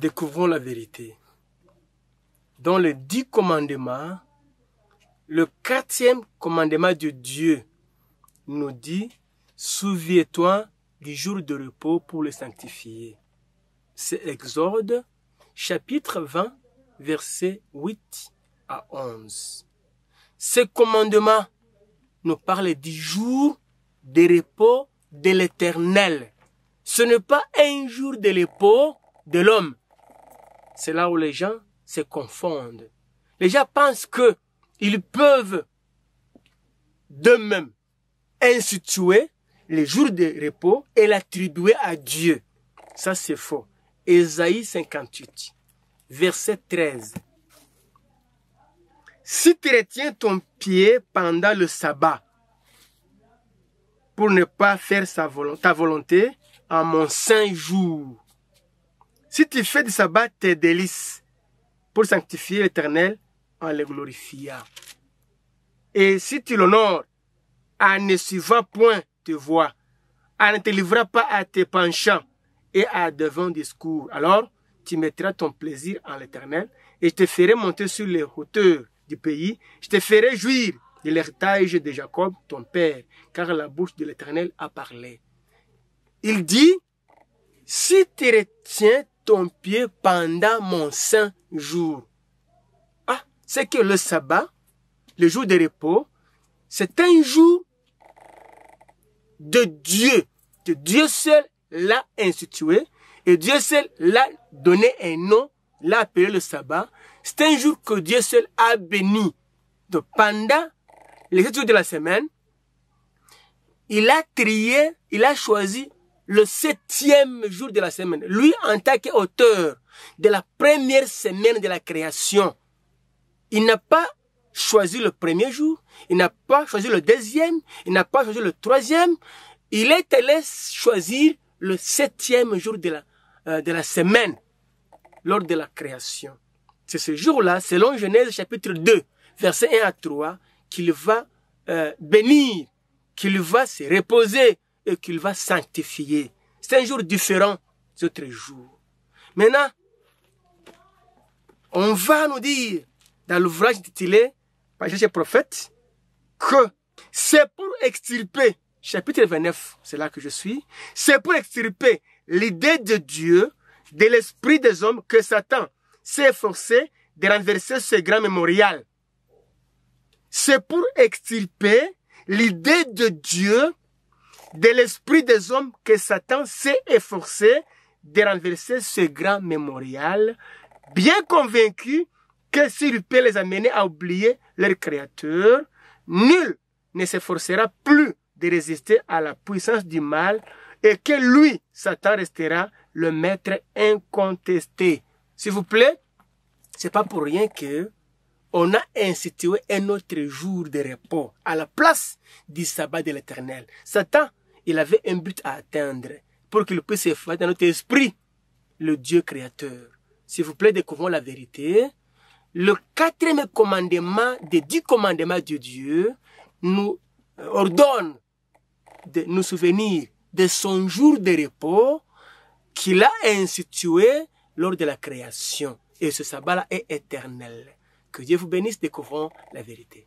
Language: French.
découvrons la vérité. Dans les dix commandements, le quatrième commandement de Dieu nous dit, souviens-toi du jour de repos pour le sanctifier. C'est Exode, chapitre 20, verset 8 à 11. Ce commandement nous parle du jour de repos de l'éternel. Ce n'est pas un jour de repos de l'homme, c'est là où les gens se confondent. Les gens pensent que ils peuvent d'eux-mêmes instituer les jours de repos et l'attribuer à Dieu. Ça, c'est faux. Ésaïe 58, verset 13. Si tu retiens ton pied pendant le sabbat pour ne pas faire ta volonté en mon saint jour, si tu fais du sabbat tes délices pour sanctifier l'Éternel en le glorifiant. Et si tu l'honores en ne suivant point tes voies, en ne te livrant pas à tes penchants et à devant discours, alors tu mettras ton plaisir en l'Éternel et je te ferai monter sur les hauteurs du pays, je te ferai jouir de l'héritage de Jacob, ton père, car la bouche de l'Éternel a parlé. Il dit, si tu retiens pied pendant mon saint jour. Ah, c'est que le sabbat, le jour de repos, c'est un jour de Dieu, que Dieu seul l'a institué, et Dieu seul l'a donné un nom, l'a appelé le sabbat. C'est un jour que Dieu seul a béni. Donc pendant les jours de la semaine, il a trié, il a choisi le septième jour de la semaine. Lui, en tant qu'auteur de la première semaine de la création, il n'a pas choisi le premier jour, il n'a pas choisi le deuxième, il n'a pas choisi le troisième. Il est allé choisir le septième jour de la, euh, de la semaine lors de la création. C'est ce jour-là, selon Genèse chapitre 2, versets 1 à 3, qu'il va euh, bénir, qu'il va se reposer, et qu'il va sanctifier. C'est un jour différent des autres jours. Maintenant, on va nous dire dans l'ouvrage intitulé Par Jésus prophète, que c'est pour extirper, chapitre 29, c'est là que je suis, c'est pour extirper l'idée de Dieu, de l'esprit des hommes que Satan s'est forcé de renverser ce grand mémorial. C'est pour extirper l'idée de Dieu, de l'esprit des hommes que Satan s'est efforcé de renverser ce grand mémorial, bien convaincu que s'il peut les amener à oublier leur créateur, nul ne s'efforcera plus de résister à la puissance du mal et que lui, Satan, restera le maître incontesté. S'il vous plaît, c'est pas pour rien que on a institué un autre jour de repos à la place du sabbat de l'éternel. Satan il avait un but à atteindre pour qu'il puisse faire dans notre esprit le Dieu créateur. S'il vous plaît, découvrons la vérité. Le quatrième commandement des dix commandements de Dieu nous euh, ordonne de nous souvenir de son jour de repos qu'il a institué lors de la création. Et ce sabbat-là est éternel. Que Dieu vous bénisse, découvrons la vérité.